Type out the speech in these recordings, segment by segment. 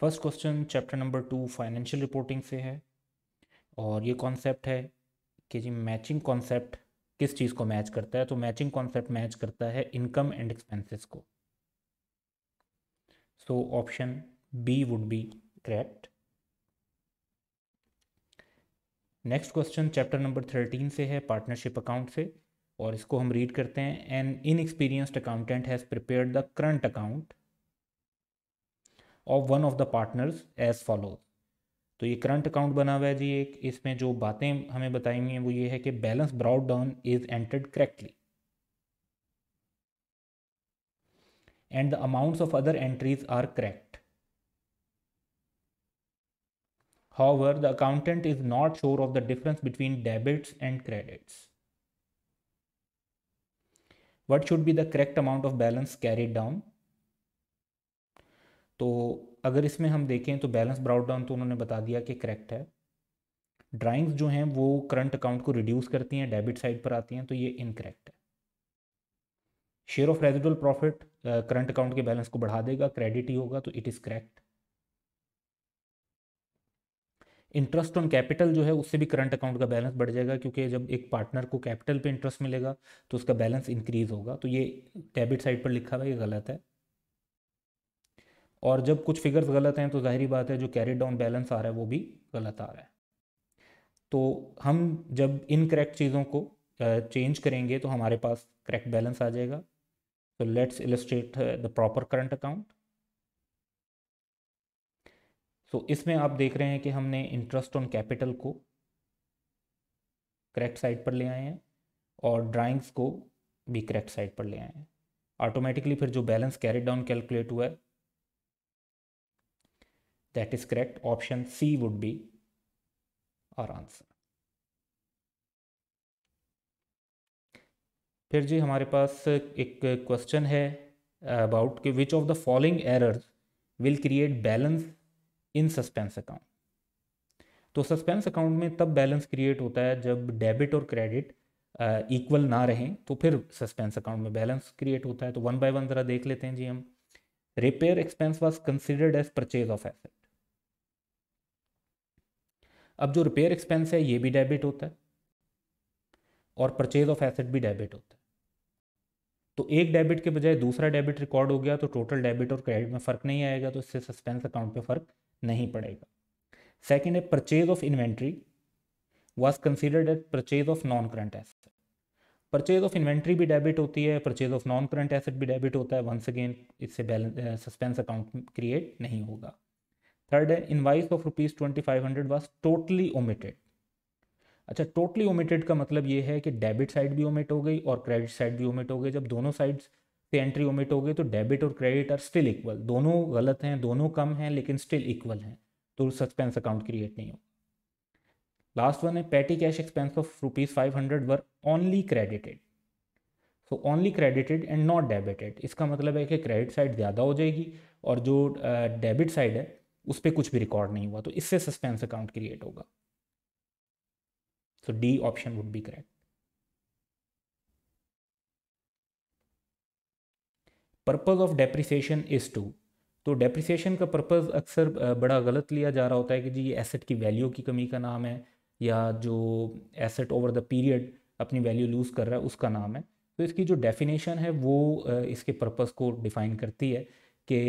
First question chapter number two financial reporting से है और ये कॉन्सेप्ट है कि जी मैचिंग कॉन्सेप्ट किस चीज़ को मैच करता है तो मैचिंग कॉन्सेप्ट मैच करता है इनकम एंड एक्सपेंसेस को so option B would be correct next question chapter number thirteen से है पार्टनरशिप अकाउंट से और इसको हम रीड करते हैं an experienced accountant has prepare the current account of one of the partners as follows तो ये करंट अकाउंट बना हुआ है जी एक इसमें जो बातें हमें बताई हैं वो ये है कि balance brought down is entered correctly and the amounts of other entries are correct However, the accountant is not sure of the difference between debits and credits. What should be the correct amount of balance carried down? तो अगर इसमें हम देखें तो balance brought down तो उन्होंने बता दिया कि करेक्ट है ड्राइंग्स जो हैं वो करंट अकाउंट को रिड्यूस करती हैं डेबिट साइड पर आती हैं तो ये इनकरेक्ट है share of residual profit current account के बैलेंस को बढ़ा देगा क्रेडिट ही होगा तो it is correct interest on capital जो है उससे भी करंट अकाउंट का बैलेंस बढ़ जाएगा क्योंकि जब एक पार्टनर को कैपिटल पे इंटरेस्ट मिलेगा तो उसका बैलेंस इंक्रीज होगा तो ये डेबिट साइड पर लिखा हुआ ये गलत है और जब कुछ फिगर्स गलत हैं तो जाहिर बात है जो कैरी डाउन बैलेंस आ रहा है वो भी गलत आ रहा है तो हम जब इन करेक्ट चीज़ों को चेंज करेंगे तो हमारे पास करेक्ट बैलेंस आ जाएगा तो let's illustrate the proper current account so इसमें आप देख रहे हैं कि हमने इंटरेस्ट ऑन कैपिटल को करेक्ट साइड पर ले आए हैं और ड्राइंग्स को भी करेक्ट साइड पर ले आए हैं ऑटोमेटिकली फिर जो बैलेंस कैरी डाउन कैलकुलेट हुआ है That is correct. Option C would be our answer फिर जी हमारे पास एक क्वेश्चन है अबाउट कि which of the following errors will create balance in suspense account तो सस्पेंस अकाउंट में तब बैलेंस क्रिएट होता है जब डेबिट और क्रेडिट इक्वल ना रहें तो फिर सस्पेंस अकाउंट में बैलेंस क्रिएट होता है तो वन बाय वन ज़रा देख लेते हैं जी हम repair expense was considered as purchase of asset अब जो रिपेयर एक्सपेंस है ये भी डेबिट होता है और परचेज ऑफ एसेट भी डेबिट होता है तो एक डेबिट के बजाय दूसरा डेबिट रिकॉर्ड हो गया तो टोटल डेबिट और क्रेडिट में फ़र्क नहीं आएगा तो इससे सस्पेंस अकाउंट पे फ़र्क नहीं पड़ेगा सेकेंड है purchase of inventory was considered at purchase of non current asset purchase of inventory भी डेबिट होती है purchase of non current asset भी डेबिट होता है वंस अगेन इससे बैलेंस सस्पेंस अकाउंट क्रिएट नहीं होगा थर्ड है invoice of rupees twenty five hundred was totally omitted अच्छा टोटली ओमिटेड का मतलब ये है कि डेबिट साइड भी ओमिट हो गई और क्रेडिट साइड भी ओमिट हो गई जब दोनों साइड्स से एंट्री ओमिट हो गई तो डेबिट और क्रेडिट आर स्टिल इक्वल दोनों गलत हैं दोनों कम हैं लेकिन स्टिल इक्वल हैं तो सस्पेंस अकाउंट क्रिएट नहीं हो लास्ट वन है petty cash expense of rupees five hundred were only credited so only credited and not debited इसका मतलब है कि क्रेडिट साइड ज़्यादा हो जाएगी और जो डेबिट uh, साइड है उस पर कुछ भी रिकॉर्ड नहीं हुआ तो इससे सस्पेंस अकाउंट क्रिएट होगा so D option would be correct purpose of depreciation is to तो डेप्रिसिएशन का पर्पज़ अक्सर बड़ा गलत लिया जा रहा होता है कि जी ये एसेट की वैल्यू की कमी का नाम है या जो एसेट ओवर द पीरियड अपनी वैल्यू लूज़ कर रहा है उसका नाम है तो इसकी जो डेफिनेशन है वो इसके पर्पज़ को डिफ़ाइन करती है कि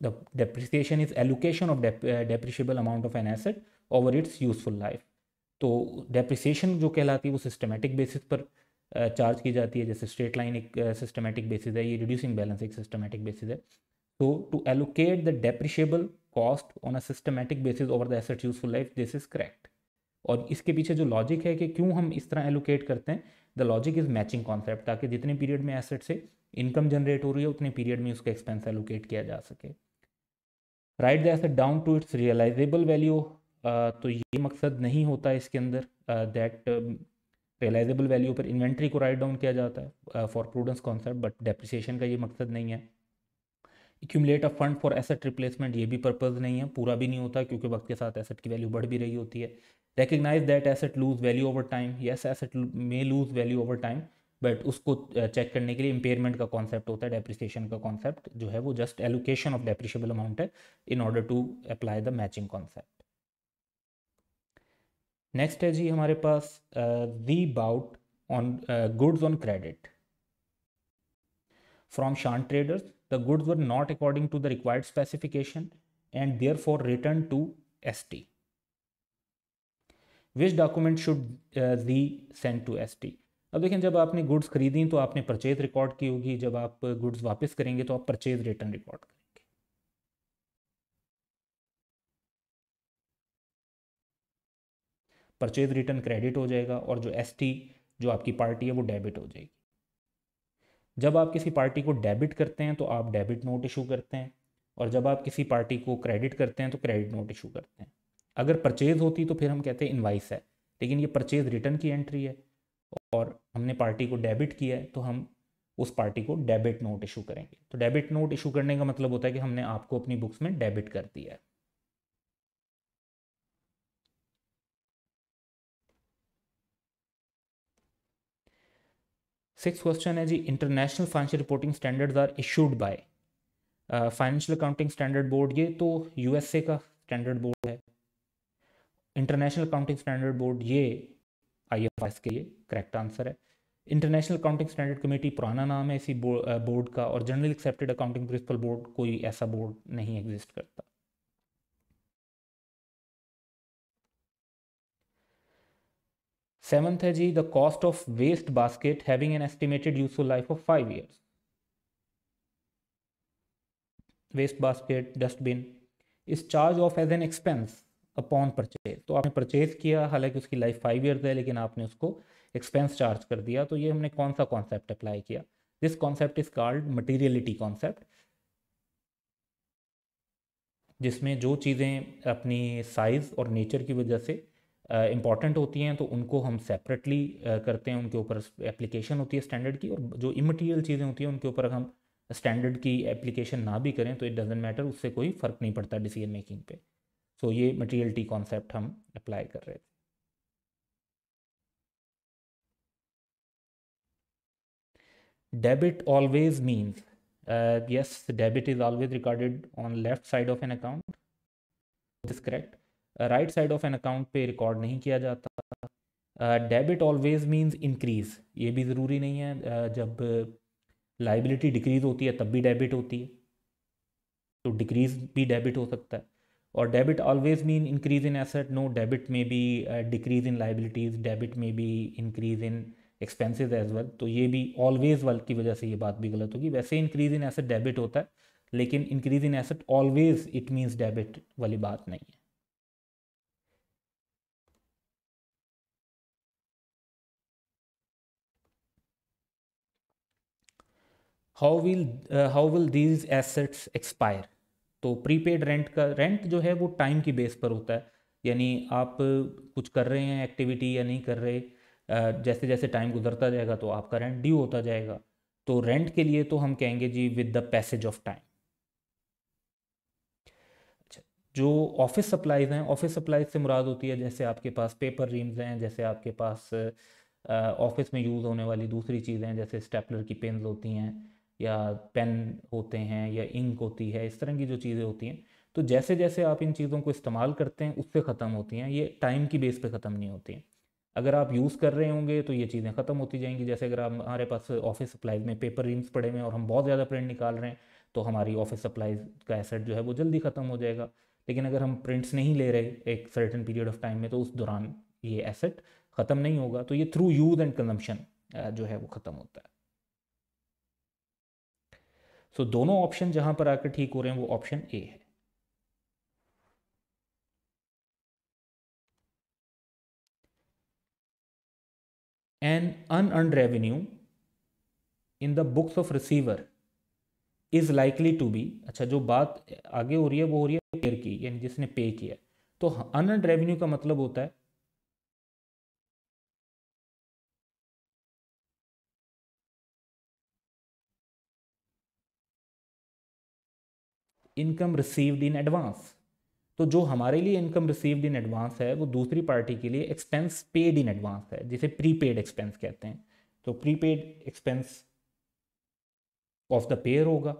The depreciation is allocation of dep uh, depreciable amount of an asset over its useful life. तो डेप्रिसिएशन जो कहलाती है वो सिस्टमेटिक बेसिस पर चार्ज uh, की जाती है जैसे स्ट्रेट लाइन एक सिस्टमेटिक uh, बेसिस है ये रिड्यूसिंग बैलेंस एक सिस्टमेटिक बेसिस है तो to allocate the depreciable cost on a systematic basis over the asset's useful life this is correct और इसके पीछे जो लॉजिक है कि क्यों हम इस तरह एलोकेट करते हैं the logic is matching concept ताकि जितने पीरियड में एसेट से इनकम जनरेट हो रही है उतने पीरियड में उसका एक्सपेंस एलोकेट किया जा सके write the asset down to its realisable value तो ये मकसद नहीं होता इसके अंदर दैट रियलाइजेबल वैल्यू पर इन्वेंट्री को राइट डाउन किया जाता है for prudence concept but depreciation का ये मकसद नहीं है accumulate a fund for asset replacement ये भी पर्पज़ नहीं है पूरा भी नहीं होता क्योंकि वक्त के साथ एसेट की वैल्यू बढ़ भी रही होती है recognise that asset lose value over time yes asset may lose value over time but उसको चेक करने के लिए इम्पेयरमेंट का कॉन्सेप्ट होता है डेप्रिसिएशन का कॉन्सेप्ट जो है वो just allocation of depreciable amount है in order to apply the matching concept next है जी हमारे पास the bought on goods on credit from Shant traders the goods were not according to the required specification and therefore return to S T which document should G send to S T अब देखें जब आपने goods खरीदी तो आपने purchase record की होगी जब आप गुड्स वापस करेंगे तो आप परचेज रिटर्न रिकॉर्ड करेंगे परचेज रिटर्न क्रेडिट हो जाएगा और जो एस जो आपकी पार्टी है वो डेबिट हो जाएगी जब आप किसी पार्टी को डेबिट करते हैं तो आप डेबिट नोट इशू करते हैं और जब आप किसी पार्टी को क्रेडिट करते हैं तो क्रेडिट नोट इशू करते हैं अगर परचेज होती तो फिर हम कहते हैं इन्वाइस है लेकिन ये परचेज रिटर्न की एंट्री है और हमने पार्टी को डेबिट किया है तो हम उस पार्टी को डेबिट नोट इशू करेंगे तो डेबिट नोट इशू करने का मतलब होता है कि हमने आपको अपनी बुक्स में डेबिट कर दिया है सिक्स क्वेश्चन है जी international financial reporting standards are issued by financial accounting standard board ये तो यूएसए का स्टैंडर्ड बोर्ड है इंटरनेशनल अकाउंटिंग स्टैंडर्ड बोर्ड ये आई के लिए करेक्ट आंसर है इंटरनेशनल अकाउंटिंग स्टैंडर्ड कमेटी पुराना नाम है इसी बोर्ड का और generally accepted accounting principle board कोई ऐसा बोर्ड नहीं एग्जिस्ट करता सेवंथ है जी the cost of waste basket having an estimated useful life of five year waste basket dustbin is charge off as an expense upon purchase तो आपने purchase किया हालांकि उसकी लाइफ फाइव ईयर्स है लेकिन आपने उसको एक्सपेंस चार्ज कर दिया तो ये हमने कौन सा कॉन्सेप्ट अप्लाई किया this concept is called materiality concept जिसमें जो चीज़ें अपनी साइज़ और नेचर की वजह से इम्पॉर्टेंट uh, होती हैं तो उनको हम सेपरेटली uh, करते हैं उनके ऊपर एप्लीकेशन होती है स्टैंडर्ड की और जो इमटीरियल चीज़ें होती हैं उनके ऊपर हम स्टैंडर्ड की एप्लीकेशन ना भी करें तो इट डजेंट मैटर उससे कोई फ़र्क नहीं पड़ता डिसीजन मेकिंग पे सो ये मटेरियलिटी कॉन्सेप्ट हम अप्लाई कर रहे थे debit always means yes debit is always recorded on left side of an account this correct right side of an account पे रिकॉर्ड नहीं किया जाता डेबिट ऑलवेज मीन्स इंक्रीज ये भी ज़रूरी नहीं है uh, जब लाइबिलिटी डिक्रीज होती है तब भी डेबिट होती है तो डिक्रीज भी डेबिट हो सकता है और debit always mean increase in asset no debit में भी डिक्रीज इन लाइबिलिटीज डेबिट में भी increase in expenses as well तो ये भी ऑलवेज वर्ल की वजह से ये बात भी गलत होगी वैसे इंक्रीज इन एसेट डेबिट होता है लेकिन increase in asset always it means debit वाली बात नहीं है how will how will these assets expire तो प्रीपेड रेंट का रेंट जो है वो टाइम की बेस पर होता है यानी आप कुछ कर रहे हैं एक्टिविटी या नहीं कर रहे जैसे जैसे टाइम गुजरता जाएगा तो आपका रेंट ड्यू होता जाएगा तो रेंट के लिए तो हम कहेंगे जी with the passage of time जो ऑफिस सप्लाईज हैं ऑफिस सप्लाईज से मुराद होती है जैसे आपके पास पेपर रीम्स हैं जैसे आपके पास ऑफिस में यूज़ होने वाली दूसरी चीज़ें जैसे स्टेपलर की पेन्स होती हैं या पेन होते हैं या इंक होती है इस तरह की जो चीज़ें होती हैं तो जैसे जैसे आप इन चीज़ों को इस्तेमाल करते हैं उससे ख़त्म होती हैं ये टाइम की बेस पे ख़त्म नहीं होती हैं अगर आप यूज़ कर रहे होंगे तो ये चीज़ें ख़त्म होती जाएंगी जैसे अगर आप हमारे पास ऑफिस सप्लाइज में पेपर रिम्स पड़े हुए हैं और हम बहुत ज़्यादा प्रिंट निकाल रहे हैं तो हमारी ऑफिस सप्लाइज का एसेट जो है वो जल्दी ख़त्म हो जाएगा लेकिन अगर हम प्रिंट्स नहीं ले रहे एक सर्टन पीरियड ऑफ टाइम में तो उस दौरान ये एसेट ख़त्म नहीं होगा तो ये थ्रू यूज़ एंड कंजम्पशन जो है वो ख़त्म होता है तो दोनों ऑप्शन जहां पर आकर ठीक हो रहे हैं वो ऑप्शन ए है an an revenue in the books of receiver is likely to be अच्छा जो बात आगे हो रही है वो हो रही है पेयर की यानी जिसने पे किया तो अनअर्न रेवेन्यू का मतलब होता है इनकम रिसीव्ड इन एडवांस तो जो हमारे लिए इनकम रिसीव्ड इन एडवांस है वो दूसरी पार्टी के लिए एक्सपेंस पेड इन एडवांस है जिसे प्रीपेड एक्सपेंस कहते हैं तो prepaid expense of the payer होगा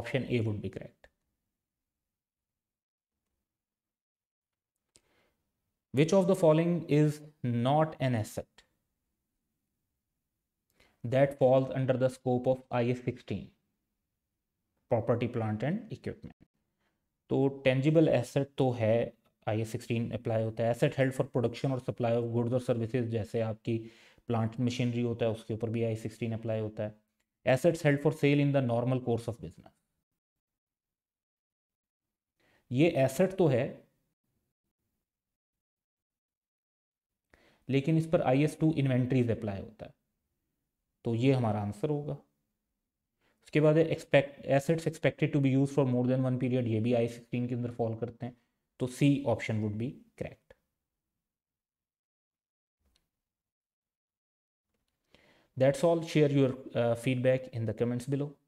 option A would be correct which of the following is not an asset that falls under the scope of S sixteen property plant and equipment तो tangible asset तो है I A sixteen apply होता है asset held for production और supply of goods और services जैसे आपकी plant machinery होता है उसके ऊपर भी आई सिक्सटीन अप्लाई होता है assets held for sale in the normal course of business ये एसेट तो है लेकिन इस पर I S two inventories apply होता है तो ये हमारा आंसर होगा उसके बाद expect assets expected to be use for more than one period ये भी आई सिक्सटीन के अंदर फॉल करते हैं तो C option would be correct that's all share your feedback in the comments below